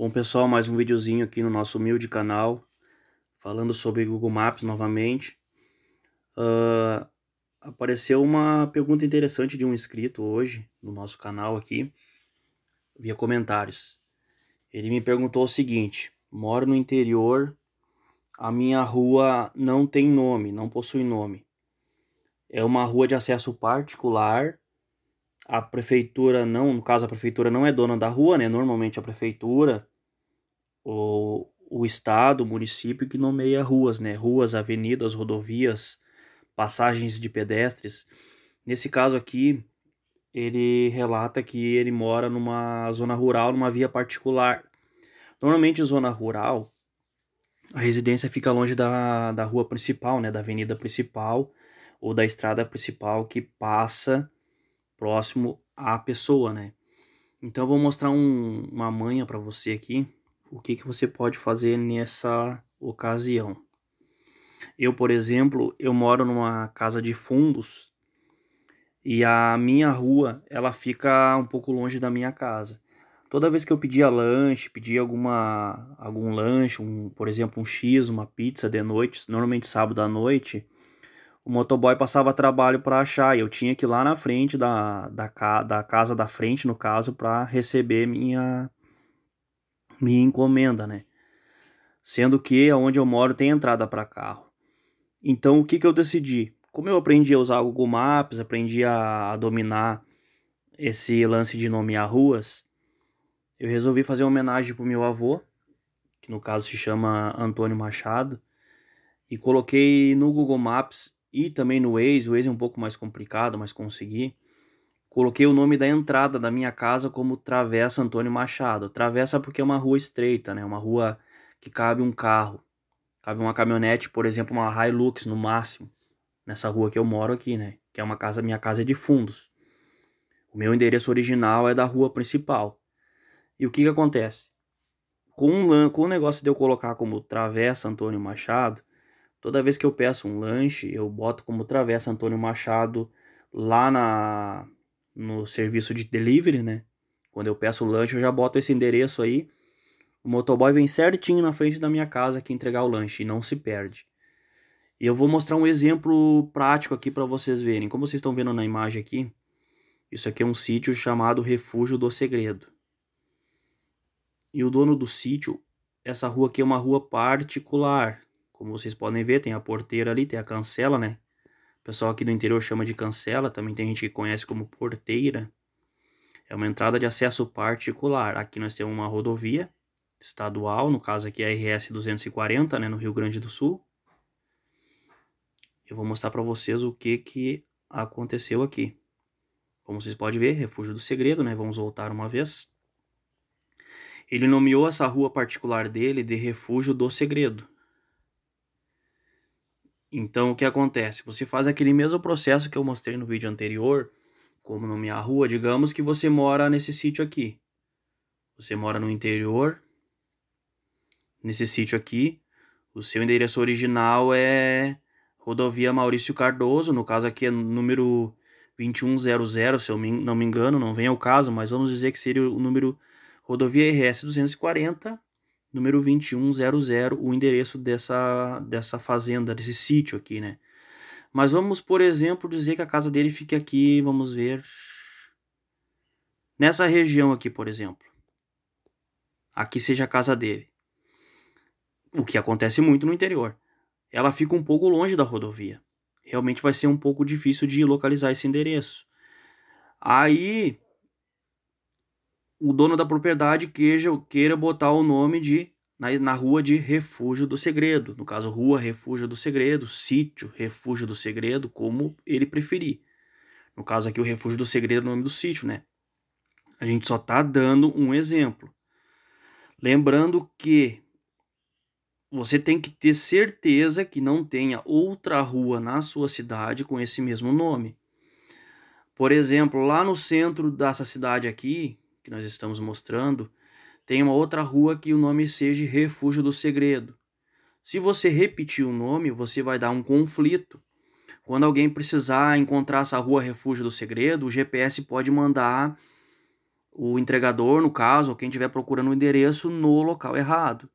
Bom pessoal, mais um videozinho aqui no nosso humilde canal Falando sobre Google Maps novamente uh, Apareceu uma pergunta interessante de um inscrito hoje no nosso canal aqui Via comentários Ele me perguntou o seguinte Moro no interior A minha rua não tem nome, não possui nome É uma rua de acesso particular a prefeitura não, no caso a prefeitura não é dona da rua, né? Normalmente a prefeitura ou o estado, o município que nomeia ruas, né? Ruas, avenidas, rodovias, passagens de pedestres. Nesse caso aqui, ele relata que ele mora numa zona rural, numa via particular. Normalmente, zona rural, a residência fica longe da, da rua principal, né? Da avenida principal ou da estrada principal que passa próximo à pessoa, né? Então eu vou mostrar um, uma manha para você aqui, o que, que você pode fazer nessa ocasião. Eu, por exemplo, eu moro numa casa de fundos e a minha rua, ela fica um pouco longe da minha casa. Toda vez que eu pedia lanche, pedia alguma algum lanche, um, por exemplo, um X, uma pizza de noite, normalmente sábado à noite, o motoboy passava trabalho para achar e eu tinha que ir lá na frente da, da, da casa da frente, no caso, para receber minha, minha encomenda, né? Sendo que onde eu moro tem entrada para carro. Então o que, que eu decidi? Como eu aprendi a usar o Google Maps, aprendi a, a dominar esse lance de nomear ruas, eu resolvi fazer uma homenagem pro meu avô, que no caso se chama Antônio Machado, e coloquei no Google Maps e também no Waze, o Waze é um pouco mais complicado, mas consegui. Coloquei o nome da entrada da minha casa como Travessa Antônio Machado. Travessa porque é uma rua estreita, né? Uma rua que cabe um carro. Cabe uma caminhonete, por exemplo, uma Hilux no máximo. Nessa rua que eu moro aqui, né? Que é uma casa, minha casa é de fundos. O meu endereço original é da rua principal. E o que que acontece? Com um, com o negócio de eu colocar como Travessa Antônio Machado, Toda vez que eu peço um lanche, eu boto como travessa Antônio Machado lá na no serviço de delivery, né? Quando eu peço o lanche, eu já boto esse endereço aí. O motoboy vem certinho na frente da minha casa aqui entregar o lanche e não se perde. E eu vou mostrar um exemplo prático aqui para vocês verem. Como vocês estão vendo na imagem aqui, isso aqui é um sítio chamado Refúgio do Segredo. E o dono do sítio, essa rua aqui é uma rua particular, como vocês podem ver, tem a porteira ali, tem a cancela, né? O pessoal aqui do interior chama de cancela, também tem gente que conhece como porteira. É uma entrada de acesso particular. Aqui nós temos uma rodovia estadual, no caso aqui é a RS 240, né, no Rio Grande do Sul. Eu vou mostrar para vocês o que que aconteceu aqui. Como vocês podem ver, refúgio do segredo, né? Vamos voltar uma vez. Ele nomeou essa rua particular dele de refúgio do segredo. Então, o que acontece? Você faz aquele mesmo processo que eu mostrei no vídeo anterior, como nomear minha rua. Digamos que você mora nesse sítio aqui. Você mora no interior, nesse sítio aqui. O seu endereço original é rodovia Maurício Cardoso, no caso aqui é número 2100, se eu não me engano, não vem ao caso, mas vamos dizer que seria o número rodovia RS 240 número 2100, o endereço dessa, dessa fazenda, desse sítio aqui, né? Mas vamos, por exemplo, dizer que a casa dele fique aqui, vamos ver. Nessa região aqui, por exemplo. Aqui seja a casa dele. O que acontece muito no interior. Ela fica um pouco longe da rodovia. Realmente vai ser um pouco difícil de localizar esse endereço. Aí o dono da propriedade queja, queira botar o nome de na, na rua de Refúgio do Segredo. No caso, rua Refúgio do Segredo, sítio Refúgio do Segredo, como ele preferir. No caso aqui, o Refúgio do Segredo é o nome do sítio, né? A gente só está dando um exemplo. Lembrando que você tem que ter certeza que não tenha outra rua na sua cidade com esse mesmo nome. Por exemplo, lá no centro dessa cidade aqui, que nós estamos mostrando, tem uma outra rua que o nome seja Refúgio do Segredo. Se você repetir o nome, você vai dar um conflito. Quando alguém precisar encontrar essa rua Refúgio do Segredo, o GPS pode mandar o entregador, no caso, ou quem estiver procurando o endereço no local errado.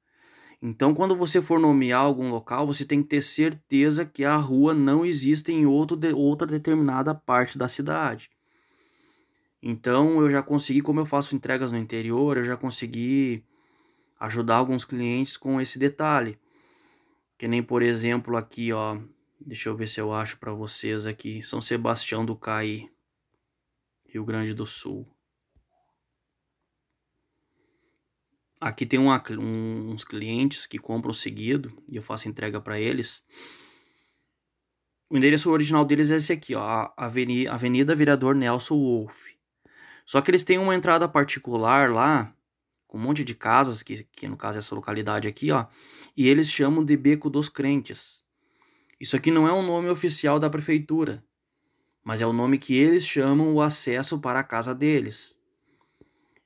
Então, quando você for nomear algum local, você tem que ter certeza que a rua não existe em outro de, outra determinada parte da cidade. Então eu já consegui, como eu faço entregas no interior, eu já consegui ajudar alguns clientes com esse detalhe. Que nem por exemplo aqui, ó, deixa eu ver se eu acho para vocês aqui, São Sebastião do Caí, Rio Grande do Sul. Aqui tem uma, um, uns clientes que compram seguido e eu faço entrega para eles. O endereço original deles é esse aqui, ó, Avenida, Avenida Vereador Nelson Wolff. Só que eles têm uma entrada particular lá, com um monte de casas, que, que no caso é essa localidade aqui, ó, e eles chamam de Beco dos Crentes. Isso aqui não é um nome oficial da prefeitura, mas é o nome que eles chamam o acesso para a casa deles.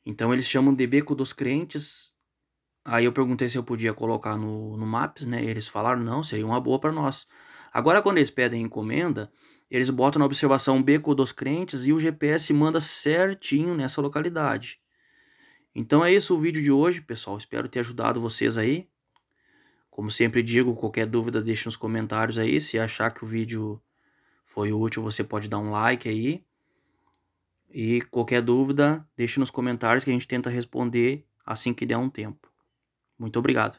Então eles chamam de Beco dos Crentes. Aí eu perguntei se eu podia colocar no, no Maps, né? Eles falaram não, seria uma boa para nós. Agora quando eles pedem encomenda, eles botam na observação beco dos crentes e o GPS manda certinho nessa localidade. Então é isso o vídeo de hoje, pessoal. Espero ter ajudado vocês aí. Como sempre digo, qualquer dúvida deixe nos comentários aí. Se achar que o vídeo foi útil, você pode dar um like aí. E qualquer dúvida, deixe nos comentários que a gente tenta responder assim que der um tempo. Muito obrigado.